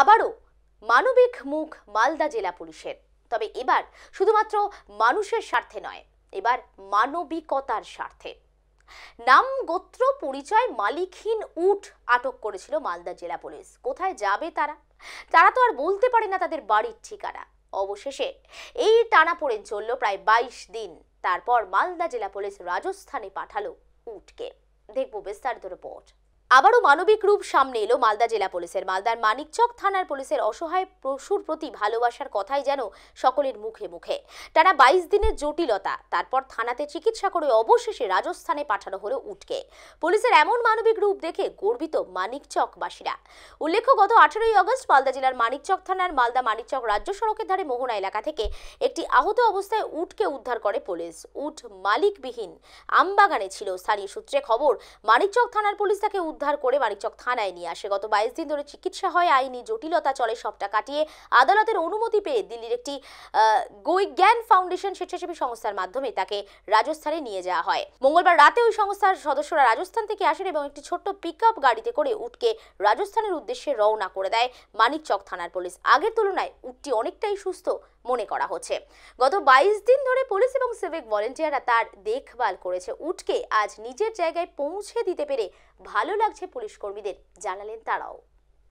আবারও মানবিক মুখ মালদা জেলা পুলিশের তবে এবার শুধুমাত্র মানুষের স্বার্থে নয় এবার মানবিকতার স্বার্থে নাম গোত্র পরিচয় মালিকহীন উট আটক করেছিল মালদা জেলা পুলিশ কোথায় যাবে তারা তারা তো আর বলতে পারে না তাদের বাড়ির ঠিকানা অবশেষে এই টানা পড়েন চলল প্রায় বাইশ দিন তারপর মালদা জেলা পুলিশ রাজস্থানে পাঠালো উটকে দেখব বিস্তারিত রিপোর্ট আবারও মানবিক রূপ সামনে এলো মালদা জেলা পুলিশের মালদার মানিকচক থানার পুলিশের অসহায় পশুর প্রতি ভালোবাসার কথাই যেন সকলের মুখে মুখে টানা বাইশ দিনের জটিলতা তারপর থানাতে চিকিৎসা করে অবশেষে রাজস্থানে পাঠানো হলো উটকে পুলিশের এমন মানবিক রূপ দেখে গর্বিত মানিকচকবাসীরা উল্লেখ্য গত আঠেরোই অগস্ট মালদা জেলার মানিকচক থানার মালদা মানিকচক রাজ্য সড়কের ধারে মোহনা এলাকা থেকে একটি আহত অবস্থায় উটকে উদ্ধার করে পুলিশ উট মালিকবিহীন আমবাগানে ছিল স্থানীয় সূত্রে খবর মানিকচক থানার পুলিশ তাকে উদ্ধার করে মানিকচক থানায় নিয়ে আসে গত বাইশ দিন ধরে চিকিৎসা হয় আইনি জটিলতা চলে সবটা কাটিয়ে আদালতের অনুমতি পেয়ে দিল্লির একটি গৈজ্ঞান ফাউন্ডেশন স্বেচ্ছাসেবী সংস্থার মাধ্যমে তাকে রাজস্থানে নিয়ে যাওয়া হয় মঙ্গলবার রাতে ওই সংস্থার সদস্যরা রাজস্থান থেকে আসেন এবং একটি ছোট্ট পিক গাড়িতে করে উটকে রাজস্থানের উদ্দেশ্যে রওনা করে দেয় মানিকচক থানার পুলিশ আগের তুলনায় উটটি অনেকটাই সুস্থ মনে করা হচ্ছে গত বাইশ দিন ধরে পুলিশ এবং সিভিক ভলেন্টিয়াররা তার দেখভাল করেছে উটকে আজ নিজের জায়গায় পৌঁছে দিতে পেরে ভালো লাগে লাগছে পুলিশ কর্মীদের জানালেন তারাও